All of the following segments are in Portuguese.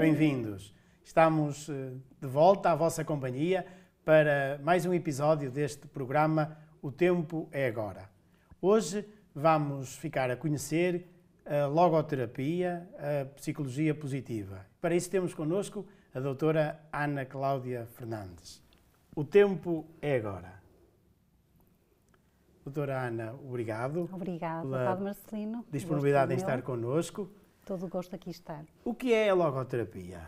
Bem-vindos. Estamos eh, de volta à vossa companhia para mais um episódio deste programa O Tempo é Agora. Hoje vamos ficar a conhecer a logoterapia, a psicologia positiva. Para isso temos connosco a doutora Ana Cláudia Fernandes. O tempo é agora. Doutora Ana, obrigado. Obrigada, Padre Marcelino. Disponibilidade em estar connosco todo o gosto aqui estar. O que é a logoterapia?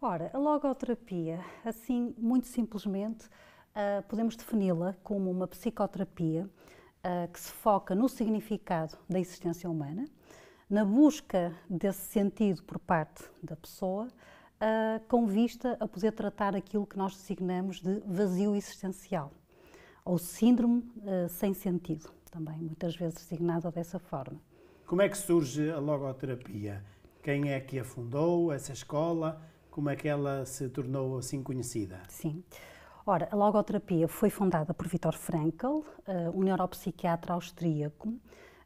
Ora, a logoterapia, assim, muito simplesmente, uh, podemos defini-la como uma psicoterapia uh, que se foca no significado da existência humana, na busca desse sentido por parte da pessoa, uh, com vista a poder tratar aquilo que nós designamos de vazio existencial, ou síndrome sem sentido, também muitas vezes designada dessa forma. Como é que surge a logoterapia? Quem é que a fundou, essa escola? Como é que ela se tornou assim conhecida? Sim. Ora, a logoterapia foi fundada por Viktor Frankl, eh, um neuropsiquiatra austríaco,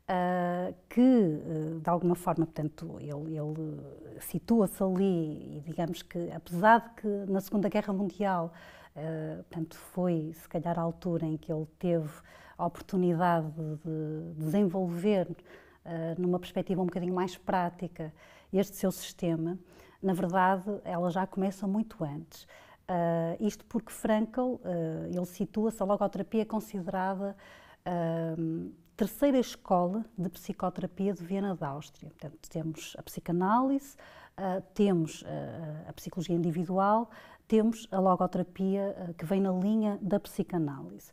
eh, que eh, de alguma forma, portanto, ele, ele situa-se ali e digamos que, apesar de que na Segunda Guerra Mundial, portanto, foi se calhar a altura em que ele teve a oportunidade de desenvolver eh, numa perspectiva um bocadinho mais prática, este seu sistema, na verdade, ela já começa muito antes. Uh, isto porque Frankl, uh, ele situa-se, a logoterapia é considerada terceira escola de psicoterapia de Viena da Áustria. Portanto, temos a psicanálise, temos a psicologia individual, temos a logoterapia que vem na linha da psicanálise.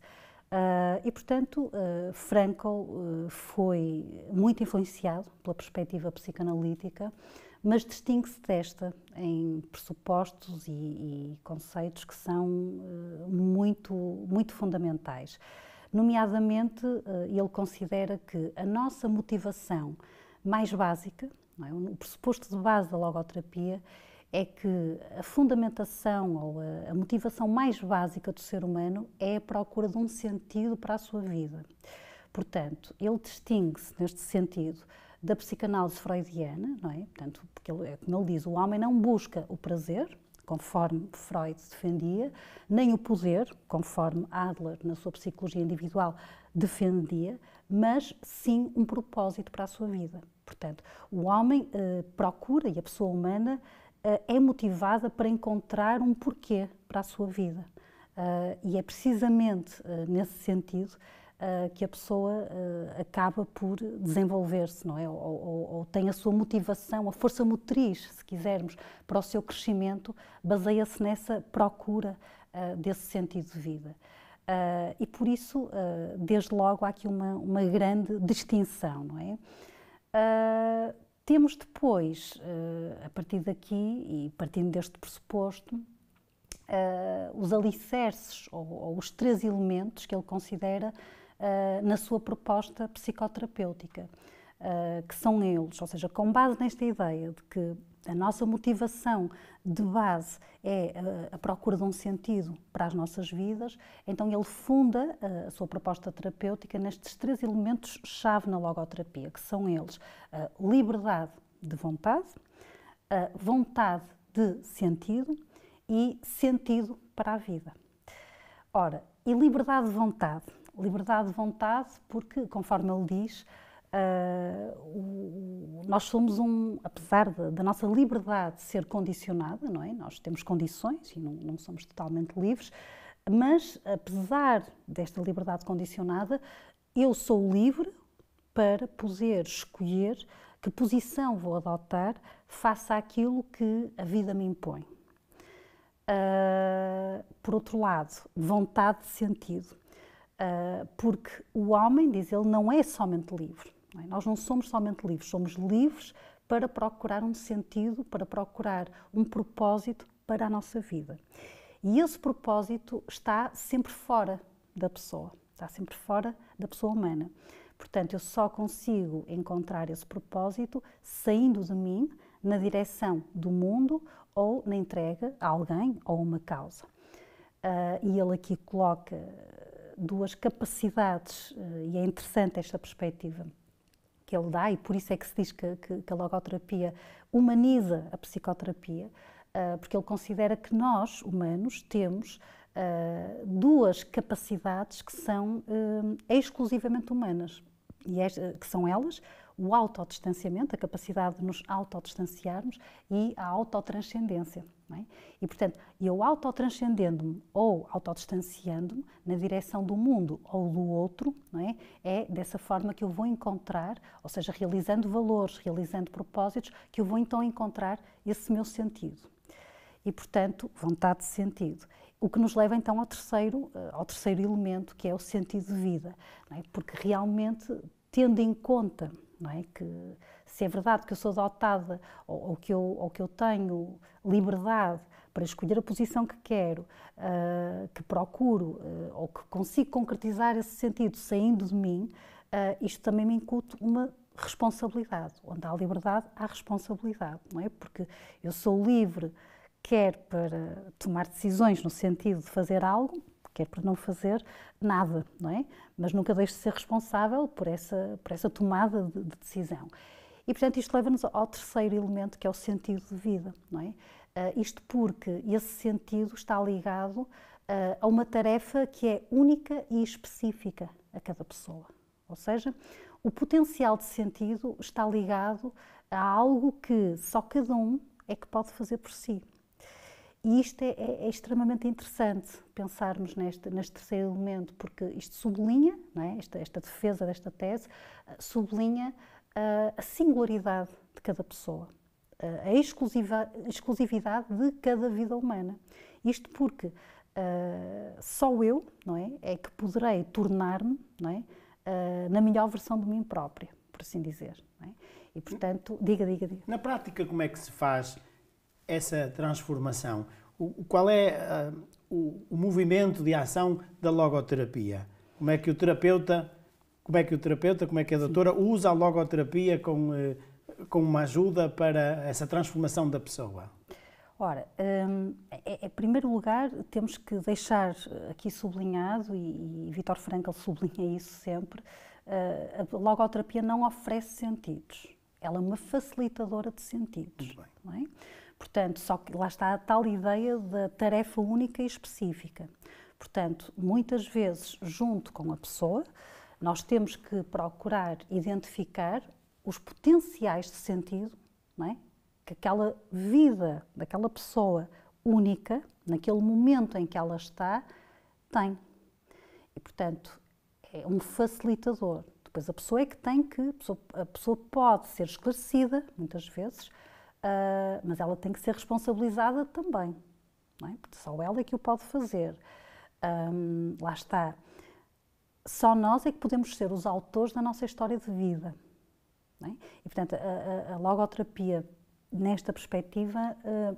Uh, e, portanto, uh, ah, Frankl uh, ah, foi muito influenciado pela perspectiva psicanalítica, mas distingue-se desta em pressupostos e, e conceitos que são muito, muito fundamentais. Nomeadamente, ele considera que a nossa motivação mais básica, é? o pressuposto de base da logoterapia, é que a fundamentação ou a, motivação mais básica do ser humano é a procura de um sentido para a sua vida. Portanto, ele distingue-se neste sentido da psicanálise freudiana, não é? Portanto, porque ele, é como ele diz, o homem não busca o prazer, conforme Freud defendia, nem o poder, conforme Adler na sua psicologia individual defendia, mas sim um propósito para a sua vida. Portanto, o homem eh, procura e a pessoa humana eh, é motivada para encontrar um porquê para a sua vida. Eh, e é precisamente eh, nesse sentido que a pessoa acaba por desenvolver-se, não é? Ou, ou, ou, tem a sua motivação, a força motriz, se quisermos, para o seu crescimento, baseia-se nessa procura desse sentido de vida. e por isso, desde logo, há aqui uma, uma grande distinção, não é? Temos depois, eh, a partir daqui e partindo deste pressuposto, eh, os alicerces ou, ou os três elementos que ele considera eh, na sua proposta psicoterapêutica, que são eles, ou seja, com base nesta ideia de que a nossa motivação de base é eh, a procura de um sentido para as nossas vidas, então ele funda eh, a sua proposta terapêutica nestes três elementos-chave na logoterapia, que são eles a eh, liberdade de vontade, a vontade de sentido e sentido para a vida. Ora, e liberdade de vontade? Liberdade de vontade porque, conforme ele diz, Uh, nós somos um, apesar da nossa liberdade ser condicionada, não é? Nós temos condições e não, não somos totalmente livres, mas apesar desta liberdade condicionada, eu sou livre para poder escolher que posição vou adotar face àquilo que a vida me impõe. Uh, por outro lado, vontade de sentido. Uh, porque o homem, diz ele, não é somente livre não é? Nós não somos somente livres, somos livres para procurar um sentido, para procurar um propósito para a nossa vida. E esse propósito está sempre fora da pessoa, está sempre fora da pessoa humana. Portanto, eu só consigo encontrar esse propósito saindo de mim na direção do mundo ou na entrega a alguém ou uma causa. Uh, e ele aqui coloca duas capacidades, uh, e é interessante esta perspectiva que ele dá, e por isso é que se diz que, que, que a logoterapia humaniza a psicoterapia, uh, porque ele considera que nós, humanos, temos uh, duas capacidades que são ah, exclusivamente humanas, e é, que são elas, o autodistanciamento, a capacidade de nos autodistanciarmos e a autotranscendência. É? E, portanto, eu autotranscendendo-me ou autodistanciando-me na direção do mundo ou do outro, é? é? dessa forma que eu vou encontrar, ou seja, realizando valores, realizando propósitos, que eu vou então encontrar esse meu sentido. E, portanto, vontade de sentido. O que nos leva então ao terceiro, eh, ao terceiro elemento, que é o sentido de vida. É? Porque realmente, tendo em conta não é? Que se é verdade que eu sou dotada ou, ou que, eu, ou que eu tenho liberdade para escolher a posição que quero, uh, que procuro uh, ou que consigo concretizar esse sentido saindo de mim, uh, isto também me incute uma responsabilidade. Onde há liberdade, há responsabilidade, não é? Porque eu sou livre, quer para tomar decisões no sentido de fazer algo, quer por é para não fazer nada, não é? Mas nunca deixe de ser responsável por essa, por essa tomada de, de decisão. E, portanto, isto leva-nos ao terceiro elemento, que é o sentido de vida, não é? Uh, isto porque esse sentido está ligado uh, a uma tarefa que é única e específica a cada pessoa. Ou seja, o potencial de sentido está ligado a algo que só cada um é que pode fazer por si. E isto é, é, é extremamente interessante pensarmos neste, neste terceiro elemento, porque isto sublinha, é? esta, esta, defesa desta tese, ah, sublinha uh, a singularidade de cada pessoa, uh, a exclusiva, exclusividade de cada vida humana. Isto porque uh, só eu não é, é que poderei tornar-me é? na melhor versão de mim própria, por assim dizer. É? E, portanto, diga, diga, diga. Na prática, como é que se faz? essa transformação? O, qual é uh, o, o, movimento de ação da logoterapia? Como é que o terapeuta, como é que o terapeuta, como é que a doutora usa a logoterapia com, uh, com uma ajuda para essa transformação da pessoa? Ora, um, é, é, em primeiro lugar, temos que deixar aqui sublinhado, e, e Vitor Frankl sublinha isso sempre, uh, a logoterapia não oferece sentidos. Ela é uma facilitadora de sentidos. Muito bem. É? Portanto, só que lá está a tal ideia da tarefa única e específica. Portanto, muitas vezes, junto com a pessoa, nós temos que procurar identificar os potenciais de sentido é? que aquela vida daquela pessoa única, naquele momento em que ela está, tem. E, portanto, é um facilitador. Depois, a pessoa é que tem que, a pessoa pode ser esclarecida, muitas vezes, Uh, mas ela tem que ser responsabilizada também, não é? porque só ela é que o pode fazer. Um, ah, lá está. Só nós é que podemos ser os autores da nossa história de vida. É? E, portanto, a, a, a, logoterapia, nesta perspectiva, uh,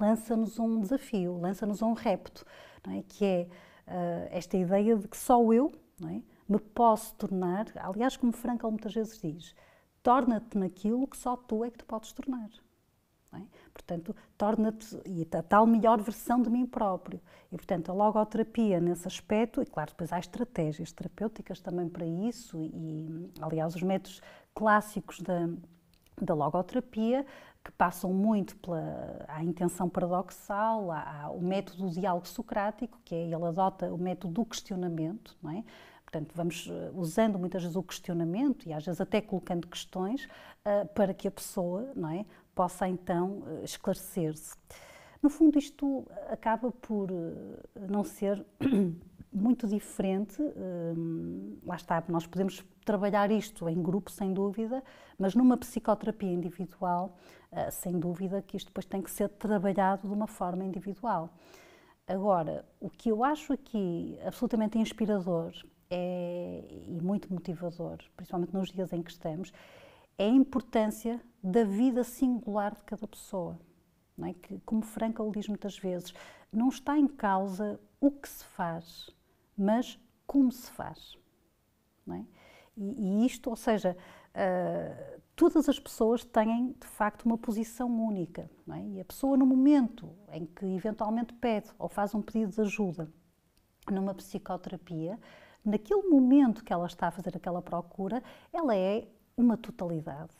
lança-nos um desafio, lança-nos um repto, é? que é uh, esta ideia de que só eu é? me posso tornar, aliás, como Frankl muitas vezes diz, torna-te naquilo que só tu é que te podes tornar. É? Portanto, torna-te a tal melhor versão de mim próprio. E, portanto, a logoterapia nesse aspecto, e claro, depois há estratégias terapêuticas também para isso, e aliás, os métodos clássicos da, da logoterapia que passam muito pela a intenção paradoxal, a, o método do diálogo socrático, que é ele adota o método do questionamento, não é? Portanto, vamos eh, usando muitas vezes o questionamento e às vezes até colocando questões uh, para que a pessoa não é, possa então eh, esclarecer-se. No fundo, isto acaba por eh, não ser muito diferente. Eh, lá está, nós podemos trabalhar isto em grupo, sem dúvida, mas numa psicoterapia individual, sem dúvida que isto depois tem que ser trabalhado de uma forma individual. Agora, o que eu acho aqui absolutamente inspirador é, e muito motivador, principalmente nos dias em que estamos, é a importância da vida singular de cada pessoa. É? que, como Frankl diz muitas vezes, não está em causa o que se faz, mas como se faz. É? E, e, isto, ou seja, uh, todas as pessoas têm de facto uma posição única. É? E a pessoa, no momento em que eventualmente pede ou faz um pedido de ajuda numa psicoterapia, naquele momento que ela está a fazer aquela procura, ela é uma totalidade.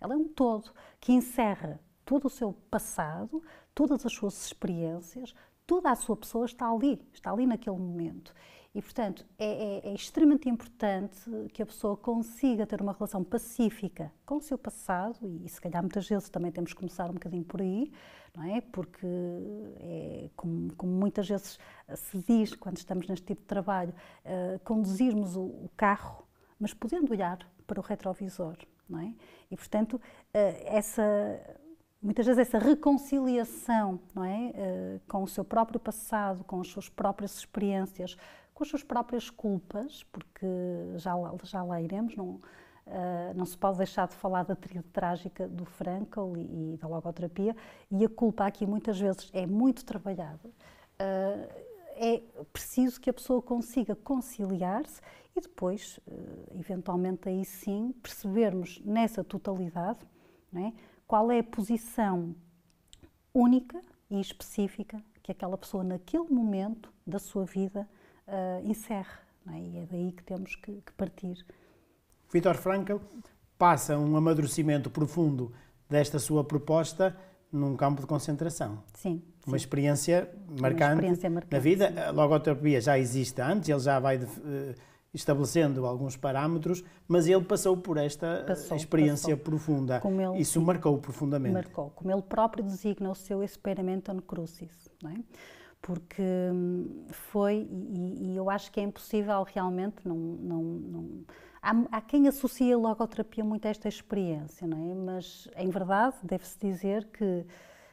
Ela é um todo que encerra todo o seu passado, todas as suas experiências, toda a sua pessoa está ali, está ali naquele momento. E, portanto, é, é, é, extremamente importante que a pessoa consiga ter uma relação pacífica com o seu passado, e, e se calhar muitas vezes também temos que começar um bocadinho por aí, não é? Porque, é, como, como, muitas vezes se diz quando estamos neste tipo de trabalho, uh, conduzirmos o, o carro, mas podendo olhar para o retrovisor, não é? E portanto eh, essa muitas vezes essa reconciliação, não é, eh, com o seu próprio passado, com as suas próprias experiências, com as suas próprias culpas, porque já já lá iremos, não eh, não se pode deixar de falar da trilha trágica do Frankl e, e, da logoterapia, e a culpa aqui muitas vezes é muito trabalhada é preciso que a pessoa consiga conciliar-se e depois, eh, eventualmente, aí sim, percebermos nessa totalidade é? qual é a posição única e específica que aquela pessoa, naquele momento da sua vida, uh, É? E é daí que temos que, que partir. Vitor Frankl passa um amadurecimento profundo desta sua proposta num campo de concentração. Sim. Uma, sim. Experiência, marcante Uma experiência marcante na vida. Sim. A logoterapia já existe antes, ele já vai de, eh, estabelecendo alguns parâmetros, mas ele passou por esta eh, passou, experiência passou. profunda. Ele, Isso sim, marcou profundamente. Marcou, como ele próprio designa o seu experimento no crucis, não é? porque hum, foi, e, e, eu acho que é impossível realmente não, não, não há, há quem associa logo a terapia muito a esta experiência, não é? Mas, em verdade, deve-se dizer que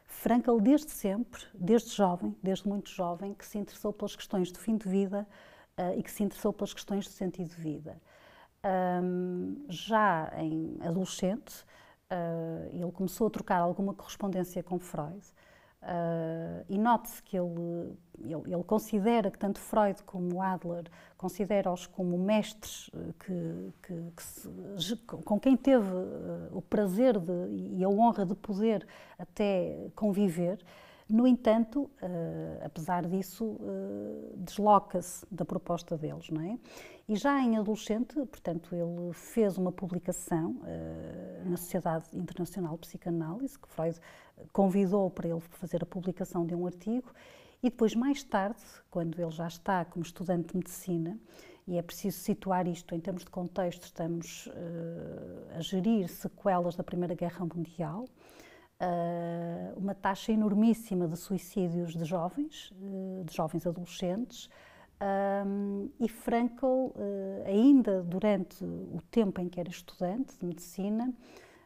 Frankl, desde sempre, desde jovem, desde muito jovem, que se interessou pelas questões do fim de vida uh, e que se interessou pelas questões do sentido de vida. Um, já em adolescente, uh, ele começou a trocar alguma correspondência com Freud Uh, e note-se que ele, ele, ele, considera que tanto Freud como Adler consideram os como mestres ah, que, que, que se, com quem teve ah, o prazer de, e a honra de poder até conviver. No entanto, eh, apesar disso, eh, desloca-se da proposta deles, não é? E já em adolescente, portanto, ele fez uma publicação eh, na Sociedade Internacional de Psicanálise, que Freud convidou para ele fazer a publicação de um artigo, e depois, mais tarde, quando ele já está como estudante de medicina, e é preciso situar isto em termos de contexto, estamos uh, a gerir sequelas da Primeira Guerra Mundial, eh, uma taxa enormíssima de suicídios de jovens, eh, de jovens adolescentes, um, eh, e Frankel uh, ainda durante o tempo em que era estudante de medicina,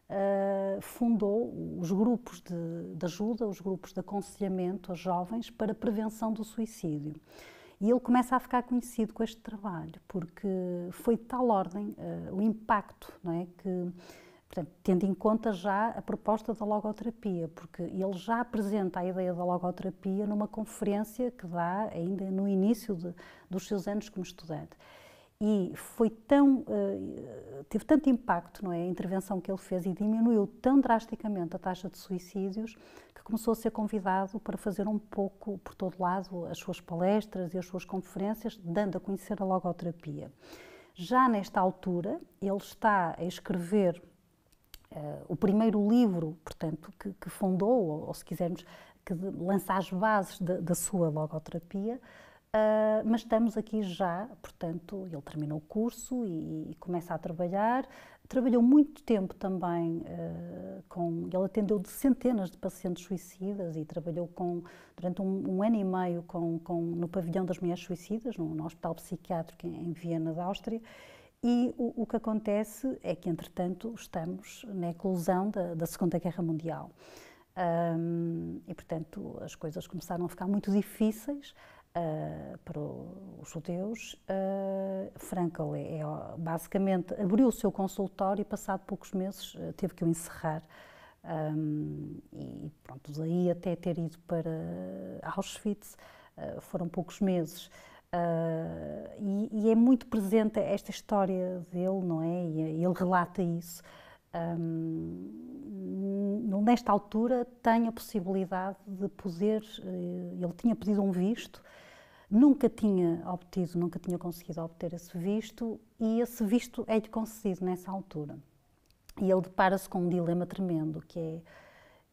uh, fundou os grupos de, de, ajuda, os grupos de aconselhamento a jovens para prevenção do suicídio. E ele começa a ficar conhecido com este trabalho, porque foi de tal ordem uh, o impacto não é, que Portanto, tendo em conta já a proposta da logoterapia, porque ele já apresenta a ideia da logoterapia numa conferência que dá ainda no início de, dos seus anos como estudante. E foi tão, eh, teve tanto impacto, não é, a intervenção que ele fez e diminuiu tão drasticamente a taxa de suicídios que começou a ser convidado para fazer um pouco por todo lado as suas palestras e as suas conferências, dando a conhecer a logoterapia. Já nesta altura, ele está a escrever Uh, o primeiro livro, portanto, que, que fundou, ou, ou, se quisermos, que lança as bases da sua logoterapia, uh, mas estamos aqui já, portanto, ele terminou o curso e, e começa a trabalhar. Trabalhou muito tempo também uh, com. Ele atendeu de centenas de pacientes suicidas e trabalhou com, durante um, um ano e meio com, com, no Pavilhão das Mulheres Suicidas, no, no Hospital Psiquiátrico em, em Viena, da Áustria e o, o que acontece é que, entretanto, estamos na eclosão da, da Segunda Guerra Mundial. Um, e, portanto, as coisas começaram a ficar muito difíceis uh, para os judeus. Uh, Frankel é, é, basicamente abriu o seu consultório e, passado poucos meses, ah, teve que o encerrar. Um, e pronto, daí até ter ido para Auschwitz, uh, foram poucos meses. Ah, e, e, é muito presente esta história dele, não é? E ele relata isso. Um, nesta altura tem a possibilidade de poder, eh, ele tinha pedido um visto, nunca tinha obtido, nunca tinha conseguido obter esse visto e esse visto é-lhe concedido nessa altura. E ele depara-se com um dilema tremendo, que é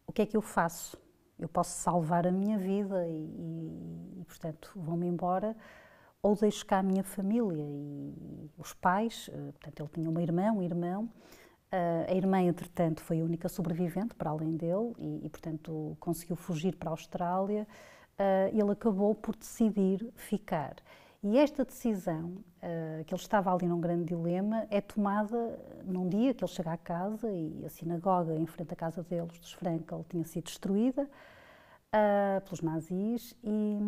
o que é que eu faço? Eu posso salvar a minha vida e, e, e portanto, vou-me embora, ou deixo cá a minha família e os pais, eh, portanto ele tinha uma irmã, um irmão, eh, a irmã entretanto foi a única sobrevivente para além dele e, e portanto conseguiu fugir para a Austrália, eh, ele acabou por decidir ficar. E esta decisão, que ele estava ali num grande dilema, é tomada num dia que ele chega à casa e a sinagoga em frente à casa deles, dos Frankel, tinha sido destruída, uh, pelos nazis, e,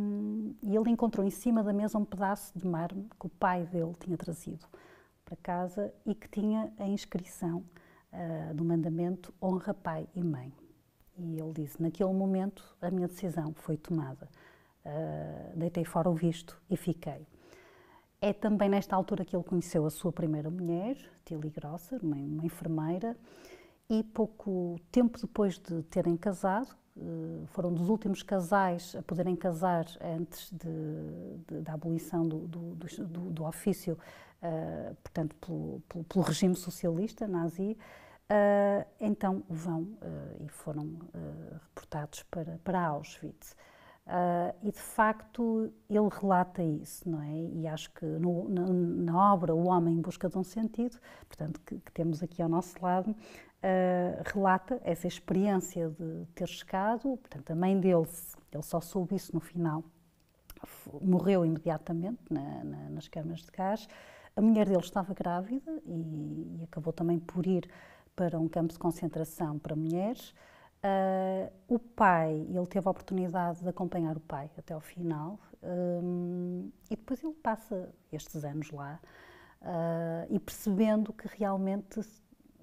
e, ele encontrou em cima da mesa um pedaço de mármore que o pai dele tinha trazido para casa e que tinha a inscrição uh, do mandamento Honra Pai e Mãe. E ele disse: Naquele momento a minha decisão foi tomada. Uh, deitei fora o visto e fiquei. É também nesta altura que ele conheceu a sua primeira mulher, Tilly Grosser, uma, uma enfermeira, e pouco tempo depois de terem casado, eh, foram dos últimos casais a poderem casar antes de, de, da abolição do, do, do, do ofício, uh, portanto, pelo, pelo, pelo, regime socialista nazi, uh, então vão uh, e foram reportados para, para Auschwitz. e de facto ele relata isso, não é? E acho que no, na, na, obra O Homem em Busca de um Sentido, portanto, que, que temos aqui ao nosso lado, uh, relata essa experiência de ter chegado, portanto, a mãe dele, ele só soube isso no final, morreu imediatamente na, na, nas camas de gás. A mulher dele estava grávida e, e, acabou também por ir para um campo de concentração para mulheres. Uh, o pai, ele teve a oportunidade de acompanhar o pai até ao final um, eh, e depois ele passa estes anos lá uh, e percebendo que realmente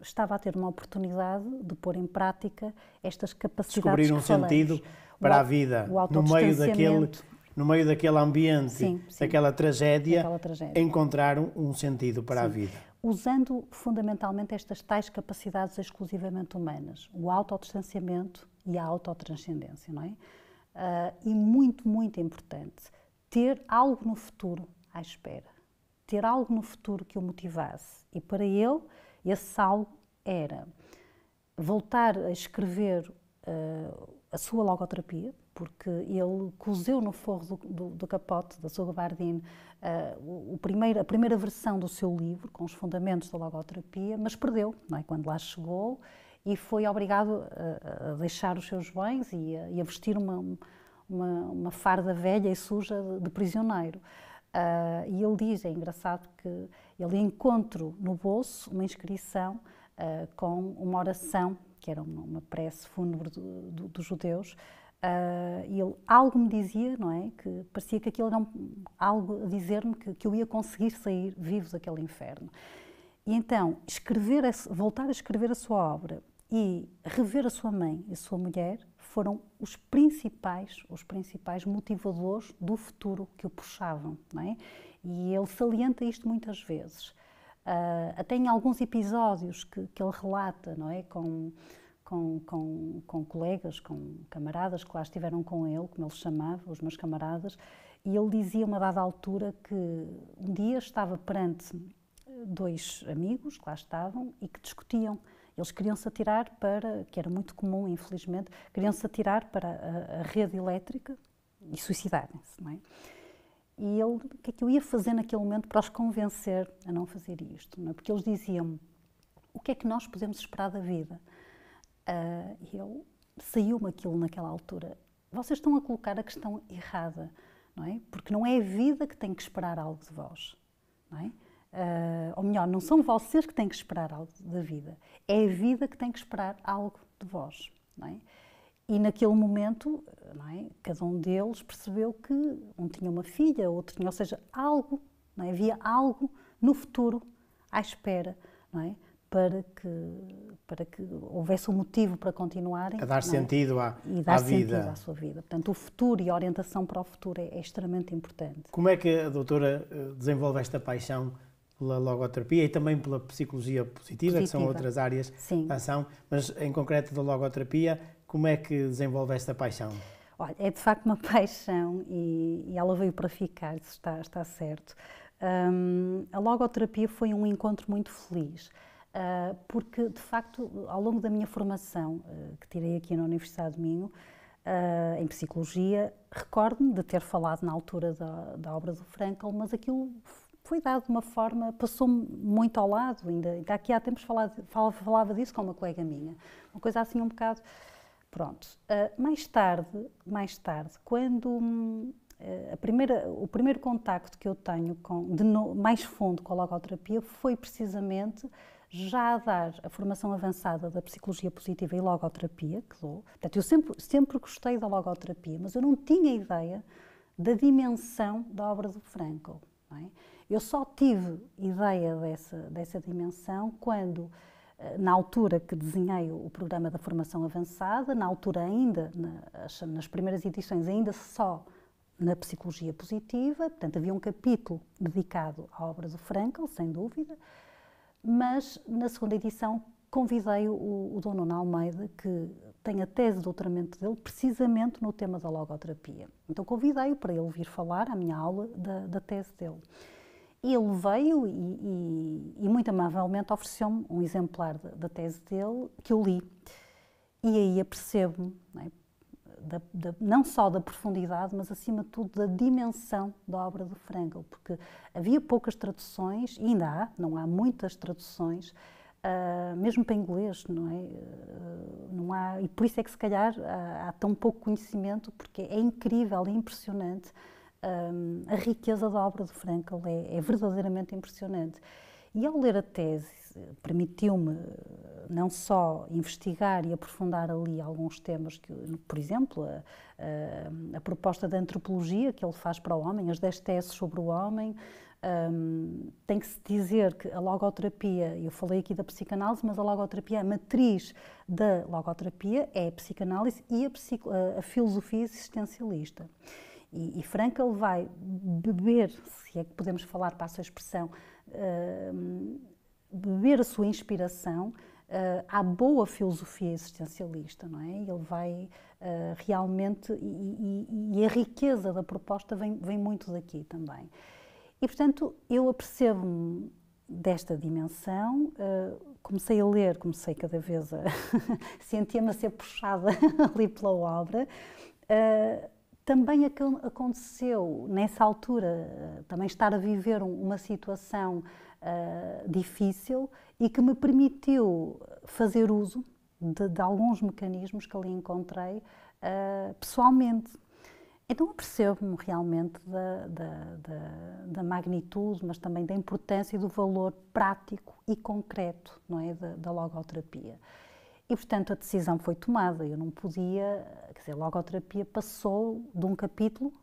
estava a ter uma oportunidade de pôr em prática estas capacidades Descobrir um sentido para o, a vida, no meio daquele no meio daquele ambiente, sim, sim. daquela tragédia, tragédia. encontrar um sentido para sim. a vida. Usando fundamentalmente estas tais capacidades exclusivamente humanas, o autodistanciamento e a autotranscendência, não é? Uh, e muito, muito importante, ter algo no futuro à espera, ter algo no futuro que o motivasse. E para ele, esse algo era voltar a escrever uh, a sua logoterapia, porque ele cozeu no forro do, do, do capote da sua gabardine uh, o primeiro, a primeira versão do seu livro, com os fundamentos da logoterapia, mas perdeu, não é? quando lá chegou, e foi obrigado a, a deixar os seus bens e a, e a vestir uma, uma, uma, farda velha e suja de, de prisioneiro. Uh, e ele diz, é engraçado que ele encontro no bolso uma inscrição uh, com uma oração, que era uma, uma prece fúnebre do, do, dos judeus, uh, e ele algo me dizia, não é? Que parecia que aquilo era um, algo a dizer-me que, que eu ia conseguir sair vivo daquele inferno. E então, escrever, voltar a escrever a sua obra e rever a sua mãe e a sua mulher foram os principais, os principais motivadores do futuro que o puxavam, não é? E ele salienta isto muitas vezes. Uh, até em alguns episódios que, que ele relata, não é? Com, com, com, com, colegas, com camaradas que lá estiveram com ele, como ele chamava, os meus camaradas, e ele dizia, uma dada altura, que um dia estava perante dois amigos que lá estavam e que discutiam. Eles queriam-se atirar para, que era muito comum, infelizmente, queriam-se atirar para a, a rede elétrica e suicidarem-se, não é? E ele, o que é que eu ia fazer naquele momento para os convencer a não fazer isto? Não é? Porque eles diziam-me, o que é que nós podemos esperar da vida? Uh, e eu, saiu-me aquilo naquela altura. Vocês estão a colocar a questão errada, não é? Porque não é a vida que tem que esperar algo de vós, não é? Uh, ou melhor, não são vocês que têm que esperar algo da vida, é a vida que tem que esperar algo de vós, não é? E naquele momento, é? cada um deles percebeu que um tinha uma filha, outro tinha, ou seja, algo, é? havia algo no futuro à espera, é? para, que, para que houvesse um motivo para continuarem. A dar é, sentido à, e dar à sentido vida. à sua vida. Portanto, o futuro e a orientação para o futuro é, é extremamente importante. Como é que a doutora eh, desenvolve esta paixão pela logoterapia e também pela psicologia positiva, positiva. que são outras áreas Sim. de ação, mas em concreto da logoterapia, como é que desenvolve esta paixão? Olha, é de facto uma paixão e, e ela veio para ficar, isso está, está certo. Um, a logoterapia foi um encontro muito feliz, uh, porque de facto, ao longo da minha formação, uh, que tirei aqui na Universidade de Minho, Uh, em psicologia, recordo-me de ter falado na altura da, da, obra do Frankl, mas aquilo foi dado de uma forma, passou-me muito ao lado, ainda, ainda aqui há tempos falava, falava, disso com uma colega minha, uma coisa assim um bocado Pronto. Uh, mais tarde, mais tarde, quando uh, a primeira, o primeiro contacto que eu tenho com, no, mais fundo com a logoterapia foi precisamente já a dar a formação avançada da psicologia positiva e logoterapia que dou. Portanto, eu sempre, sempre gostei da logoterapia, mas eu não tinha ideia da dimensão da obra do Frankl. É? Eu só tive ideia dessa, dessa dimensão quando eh, na altura que desenhei o programa da formação avançada, na altura ainda, nas primeiras edições, ainda só na psicologia positiva, portanto havia um capítulo dedicado à obra do Frankl, sem dúvida, mas na segunda edição convidei o, o Dom Nuno Almeida, que tem a tese de doutoramento dele precisamente no tema da logoterapia. Então convidei-o para ele vir falar à minha aula da, da tese dele ele veio e, e, e muito amavelmente ofereceu-me um exemplar da tese dele que eu li. E aí apercebo-me, não, é? não só da profundidade, mas acima de tudo da dimensão da obra do Frankl, porque havia poucas traduções, e ainda há, não há muitas traduções, uh, mesmo para inglês, não é? Uh, não há, e por isso é que se calhar há, há tão pouco conhecimento, porque é incrível, é impressionante um, a riqueza da obra do Frankl é, é verdadeiramente impressionante. E ao ler a tese, permitiu-me eh, não só investigar e aprofundar ali alguns temas, que, por exemplo, a, a, a proposta da antropologia que ele faz para o homem, as 10 teses sobre o homem. Um, tem que se dizer que a logoterapia, eu falei aqui da psicanálise, mas a logoterapia, a matriz da logoterapia é a psicanálise e a, a filosofia existencialista. E, e Franca ele vai beber, se é que podemos falar para essa expressão, uh, beber a sua inspiração uh, à boa filosofia existencialista, não é? Ele vai uh, realmente, e, e, e, a riqueza da proposta vem, vem muito daqui também. E, portanto, eu apercebo-me desta dimensão, uh, comecei a ler, comecei cada vez a. sentia-me a ser puxada ali pela obra. Uh, também aconteceu, nessa altura, eh, também estar a viver uma situação uh, difícil e que me permitiu fazer uso de, de alguns mecanismos que ali encontrei uh, pessoalmente. Então eu percebo-me realmente da, da, da, da, magnitude, mas também da importância e do valor prático e concreto não é? da, da logoterapia. E, portanto, a decisão foi tomada. Eu não podia, quer dizer, a logoterapia passou de um capítulo,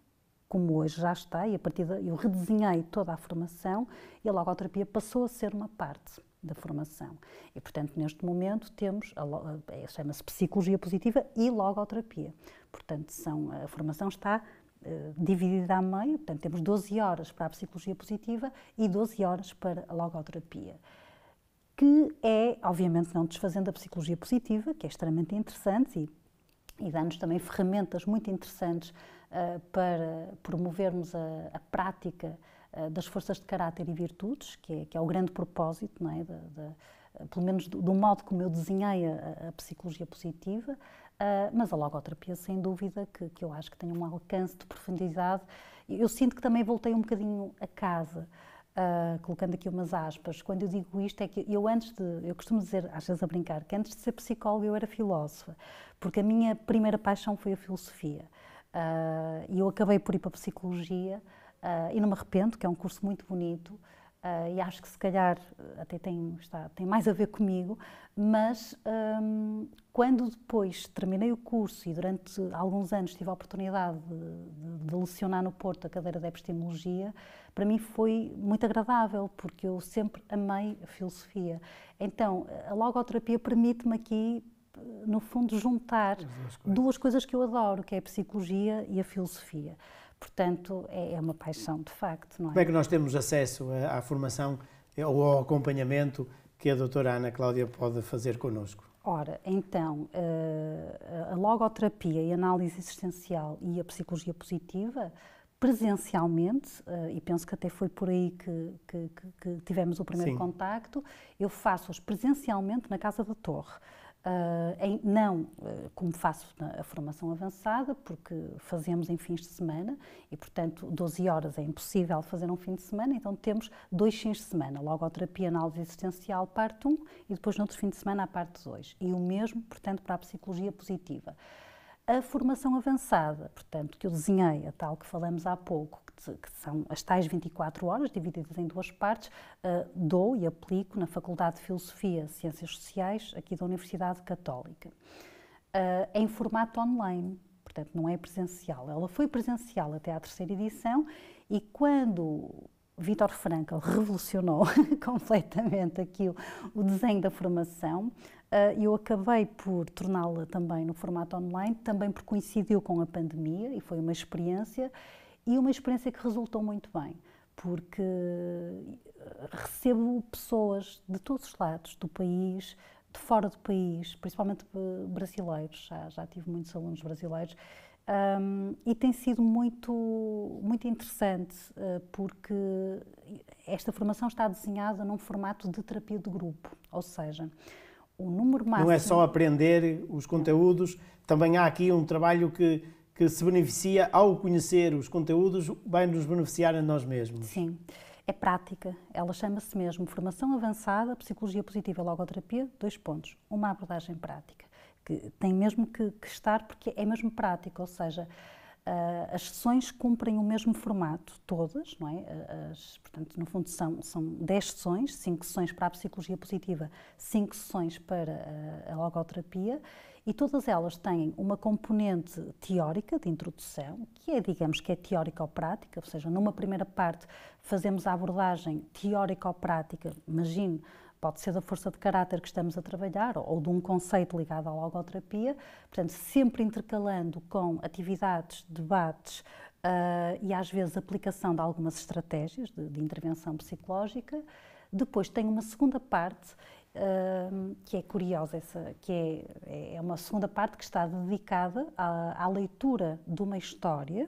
como hoje já está, e a partir da, eu redesenhei toda a formação e a logoterapia passou a ser uma parte da formação. E, portanto, neste momento temos, é, chama-se Psicologia Positiva e Logoterapia. Portanto, são, a formação está eh, dividida a meio, portanto, temos 12 horas para a Psicologia Positiva e 12 horas para a Logoterapia que é, obviamente, não desfazendo a psicologia positiva, que é extremamente interessante e, e dá-nos também ferramentas muito interessantes uh, para promovermos a, a prática uh, das forças de caráter e virtudes, que é, que é o grande propósito, não é? pelo menos do, do, modo como eu desenhei a, a psicologia positiva, uh, mas a logoterapia, sem dúvida, que, que eu acho que tem um alcance de profundidade. Eu sinto que também voltei um bocadinho a casa. Uh, colocando aqui umas aspas, quando eu digo isto é que eu antes de, eu costumo dizer, às vezes a brincar, que antes de ser psicóloga eu era filósofa, porque a minha primeira paixão foi a filosofia. Ah, e uh, eu acabei por ir para a psicologia uh, e não me arrependo, que é um curso muito bonito, Uh, e acho que se calhar eh, até tem, está, tem mais a ver comigo, mas um, quando depois terminei o curso e durante alguns anos tive a oportunidade de, de, de, lecionar no Porto a cadeira de epistemologia, para mim foi muito agradável, porque eu sempre amei a filosofia. Então, a logoterapia permite-me aqui eh, no fundo juntar duas coisas que eu adoro, que é a psicologia e a filosofia. Portanto, é, é uma paixão de facto. Não é? Como é que nós temos acesso à, formação ou ao acompanhamento que a doutora Ana Cláudia pode fazer connosco? Ora, então, eh, a logoterapia e a análise existencial e a psicologia positiva, presencialmente, eh, e penso que até foi por aí que, que, que tivemos o primeiro Sim. contacto, eu faço-os presencialmente na Casa da Torre. Uh, em, não uh, como faço na, a formação avançada, porque fazemos em fins de semana e, portanto, 12 horas é impossível fazer um fim de semana, então temos dois fins de semana, logo a terapia análise existencial, parte 1, e depois no outro fim de semana a parte 2. E o mesmo, portanto, para a psicologia positiva a formação avançada, portanto, que eu desenhei, a tal que falamos há pouco, que são as tais 24 horas, divididas em duas partes, eh, dou e aplico na Faculdade de Filosofia e Ciências Sociais, aqui da Universidade Católica, eh, em formato online, portanto, não é presencial. Ela foi presencial até à terceira edição e quando Vítor Franca revolucionou completamente aquilo, o desenho da formação, ah, eu acabei por torná-la também no formato online, também porque coincidiu com a pandemia e foi uma experiência, e uma experiência que resultou muito bem, porque ah, recebo pessoas de todos os lados do país, de fora do país, principalmente ah, brasileiros, já, já tive muitos alunos brasileiros, um, e tem sido muito, muito interessante, uh, porque esta formação está desenhada num formato de terapia de grupo, ou seja, o número máximo. Não é só aprender os conteúdos, também há aqui um trabalho que, que se beneficia ao conhecer os conteúdos, vai nos beneficiar a nós mesmos. Sim, é prática. Ela chama-se mesmo Formação Avançada, Psicologia Positiva e Logoterapia, dois pontos. Uma abordagem prática, que tem mesmo que, que estar porque é mesmo prática, ou seja, as sessões cumprem o mesmo formato, todas, não é? As, portanto, no fundo, são, são 10 sessões, 5 sessões para a psicologia positiva, 5 sessões para a, a logoterapia, e todas elas têm uma componente teórica de introdução, que é, digamos, que é teórica ou prática, ou seja, numa primeira parte fazemos a abordagem teórica ou prática, Imagino Pode ser da força de caráter que estamos a trabalhar ou de um conceito ligado à logoterapia. Portanto, sempre intercalando com atividades, debates uh, e às vezes aplicação de algumas estratégias de, de intervenção psicológica. Depois tem uma segunda parte Uh, que é curiosa, essa, que é, é uma segunda parte que está dedicada à, à leitura de uma história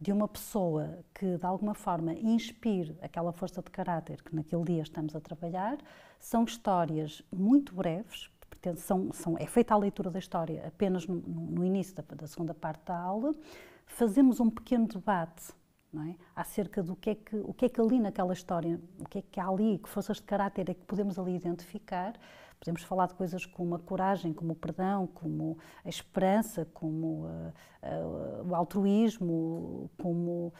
de uma pessoa que de alguma forma inspire aquela força de caráter que naquele dia estamos a trabalhar, são histórias muito breves, são, são, é feita a leitura da história apenas no, no início da, da, segunda parte da aula, fazemos um pequeno debate é? acerca do que é que, o que é que ali naquela história, o que é que há ali, que forças de caráter é que podemos ali identificar, Podemos falar de coisas como a coragem, como o perdão, como a esperança, como uh, uh, o altruísmo, como uh,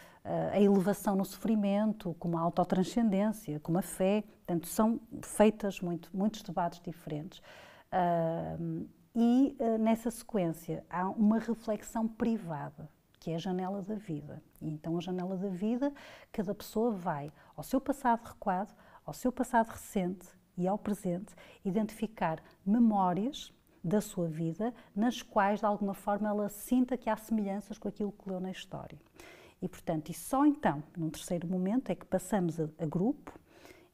a elevação no sofrimento, como a autotranscendência, como a fé. Portanto, são feitas muito, muitos debates diferentes. e nessa sequência há uma reflexão privada que é a janela da vida. E então, a janela da vida, cada pessoa vai ao seu passado recuado, ao seu passado recente, e ao presente, identificar memórias da sua vida nas quais, de alguma forma, ela sinta que há semelhanças com aquilo que leu na história. E, portanto, e só então, num terceiro momento, é que passamos a, a grupo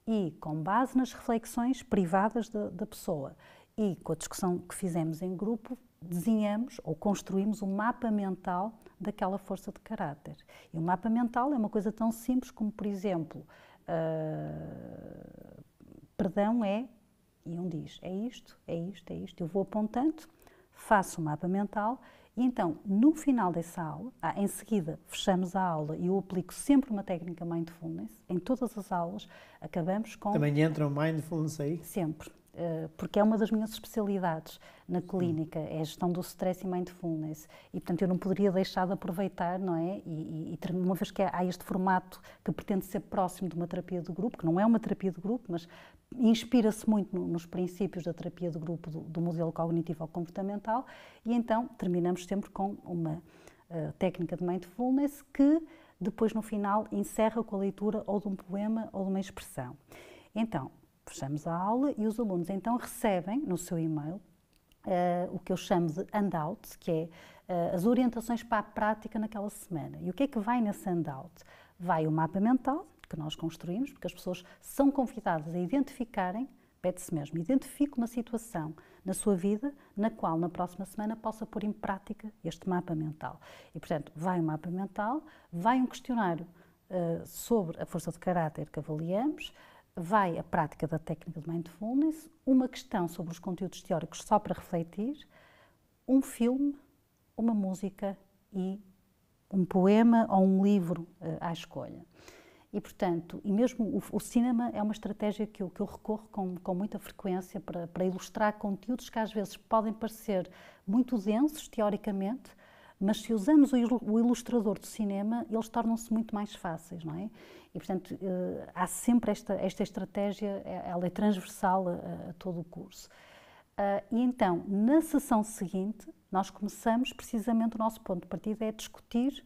e, com base nas reflexões privadas da, da pessoa e com a discussão que fizemos em grupo, desenhamos ou construímos um mapa mental daquela força de caráter. E o um mapa mental é uma coisa tão simples como, por exemplo, uh, perdão é, e um diz, é isto, é isto, é isto. Eu vou apontando, faço o um mapa mental e então, no final dessa aula, ah, em seguida fechamos a aula e eu aplico sempre uma técnica mindfulness. Em todas as aulas, acabamos com. Também entra o mindfulness aí? Sempre. Eh, porque é uma das minhas especialidades na clínica, é a gestão do stress e mindfulness. E, portanto, eu não poderia deixar de aproveitar, não é? E, e uma vez que há este formato que pretende ser próximo de uma terapia de grupo, que não é uma terapia de grupo, mas inspira-se muito no, nos princípios da terapia do grupo do, do modelo cognitivo-comportamental e então terminamos sempre com uma uh, técnica de mindfulness que depois no final encerra com a leitura ou de um poema ou de uma expressão. Então, fechamos a aula e os alunos então recebem no seu e-mail uh, o que eu chamo de handout, que é uh, as orientações para a prática naquela semana. E o que é que vai nesse handout? Vai o mapa mental, que nós construímos, porque as pessoas são convidadas a identificarem, pede-se mesmo, identifique uma situação na sua vida na qual na próxima semana possa pôr em prática este mapa mental. E, portanto, vai um mapa mental, vai um questionário uh, sobre a força de caráter que avaliamos, vai a prática da técnica de mindfulness, uma questão sobre os conteúdos teóricos só para refletir, um filme, uma música e um poema ou um livro uh, à escolha. E, portanto, e mesmo o, o, cinema é uma estratégia que eu, que eu recorro com, com muita frequência para, para ilustrar conteúdos que às vezes podem parecer muito densos, teoricamente, mas se usamos o ilustrador do cinema, eles tornam-se muito mais fáceis, não é? E, portanto, eh, há sempre esta, esta estratégia, é, ela é transversal a, a todo o curso. Uh, e então, na sessão seguinte, nós começamos precisamente o nosso ponto de partida é discutir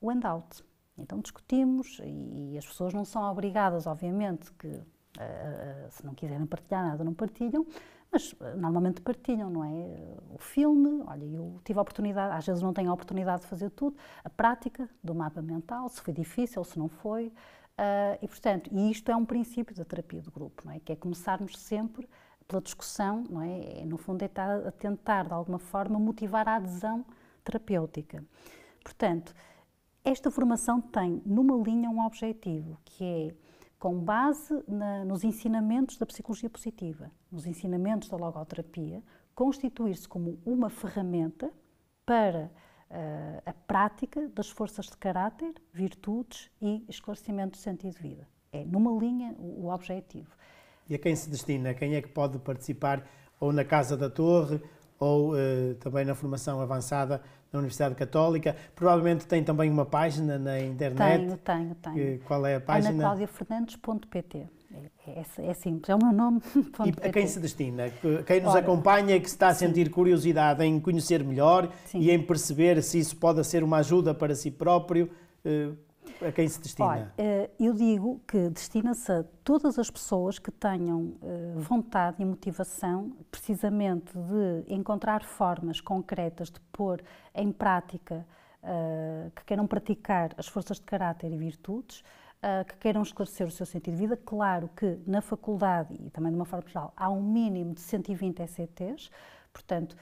o handout. Então discutimos e, e as pessoas não são obrigadas, obviamente, que uh, uh, se não quiserem partilhar nada, não partilham, mas uh, normalmente partilham, não é? O filme, olha, eu tive a oportunidade, às vezes não tenho a oportunidade de fazer tudo, a prática do mapa mental, se foi difícil, se não foi. e, portanto, e isto é um princípio da terapia do grupo, não é? Que é começarmos sempre pela discussão, não é? é? No fundo, é estar a tentar, de alguma forma, motivar a adesão terapêutica. Portanto, esta formação tem numa linha um objetivo, que é com base na, nos ensinamentos da psicologia positiva, nos ensinamentos da logoterapia, constituir-se como uma ferramenta para uh, a prática das forças de caráter, virtudes e esclarecimento do sentido de vida. É numa linha o, o objetivo. E a quem se destina? Quem é que pode participar ou na Casa da Torre ou uh, também na formação avançada na Universidade Católica. Provavelmente tem também uma página na internet. Tenho, tenho, tenho. Eh, qual é a página? AnaClaudiaFernandes.pt é, é, é, simples, é o meu nome. E a quem se destina? Quem nos Ora, acompanha que está a sentir sim. curiosidade em conhecer melhor sim. e em perceber se isso pode ser uma ajuda para si próprio, eh, a quem se destina? Olha, eh, eu digo que destina-se a todas as pessoas que tenham eh, vontade e motivação, precisamente de encontrar formas concretas de pôr em prática, eh, que queiram praticar as forças de caráter e virtudes, que queiram esclarecer o seu sentido de vida. Claro que na faculdade e também de uma forma geral há um mínimo de 120 ECTs, portanto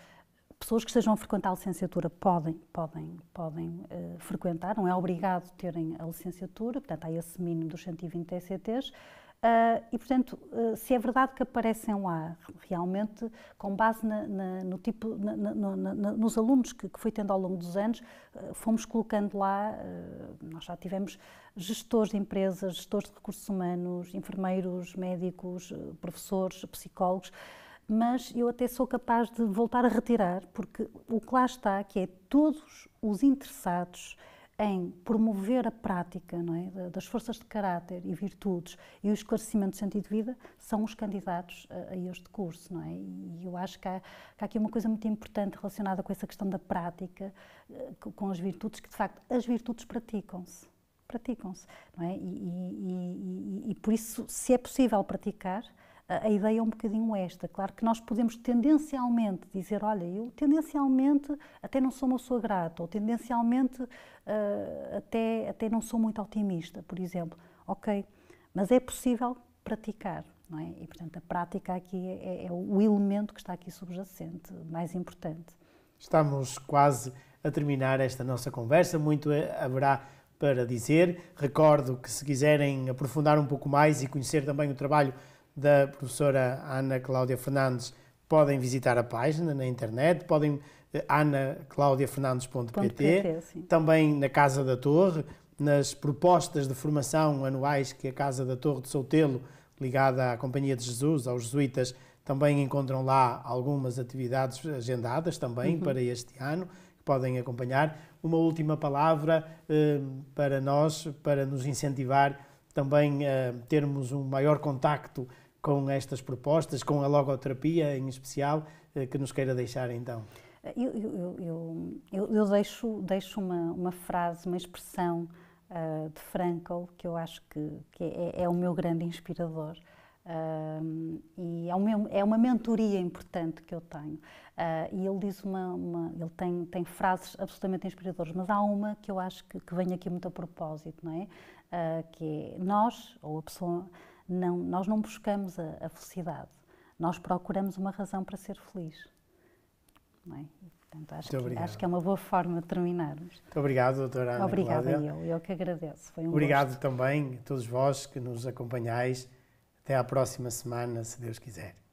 pessoas que estejam a frequentar a licenciatura podem, podem, podem uh, frequentar, não é obrigado terem a licenciatura, portanto há esse mínimo dos 120 ECTs. Uh, e, portanto, uh, se é verdade que aparecem lá realmente, com base na, na, no tipo, na, nos alunos que, que, foi tendo ao longo dos anos, uh, fomos colocando lá, nós já tivemos gestores de empresas, gestores de recursos humanos, enfermeiros, médicos, professores, psicólogos, mas eu até sou capaz de voltar a retirar, porque o que lá está, que é todos os interessados em promover a prática não é, das forças de caráter e virtudes e o esclarecimento do sentido de vida são os candidatos a, a este curso. Não é? E eu acho que há, que há, aqui uma coisa muito importante relacionada com essa questão da prática, eh, com as virtudes, que de facto as virtudes praticam-se. Praticam-se. É? E, e, e, e por isso, se é possível praticar, a ideia é um bocadinho esta. Claro que nós podemos tendencialmente dizer, olha, eu tendencialmente até não sou uma pessoa grata, ou tendencialmente uh, até, até não sou muito otimista, por exemplo. Ok, mas é possível praticar, não é? E, portanto, a prática aqui é, é, é o elemento que está aqui subjacente, mais importante. Estamos quase a terminar esta nossa conversa, muito haverá para dizer. Recordo que se quiserem aprofundar um pouco mais e conhecer também o trabalho da professora Ana Cláudia Fernandes, podem visitar a página na internet, podem eh, anaclaudiafernandes.pt, também na Casa da Torre, nas propostas de formação anuais que a Casa da Torre de Soutelo, ligada à Companhia de Jesus, aos jesuítas, também encontram lá algumas atividades agendadas também uhum. para este ano, que podem acompanhar. Uma última palavra eh, para nós, para nos incentivar também a eh, termos um maior contacto com estas propostas, com a logoterapia em especial, eh, que nos queira deixar então? Eh, eu, eu, eu, eu deixo, deixo uma, uma, frase, uma expressão uh, de Frankl que eu acho que, que é, é, o meu grande inspirador. Uh, e é, meu, é, uma mentoria importante que eu tenho. Uh, e ele diz uma, uma, ele tem, tem frases absolutamente inspiradoras, mas há uma que eu acho que, que vem aqui muito a propósito, não é? Ah, que é nós, ou a pessoa, não, nós não buscamos a, a felicidade, nós procuramos uma razão para ser feliz. É? Portanto, acho que, acho, que, é uma boa forma de terminarmos. Muito obrigado, doutora Ana Obrigada Cláudia. eu, eu que agradeço. Foi um obrigado gosto. também a todos vós que nos acompanhais. Até à próxima semana, se Deus quiser.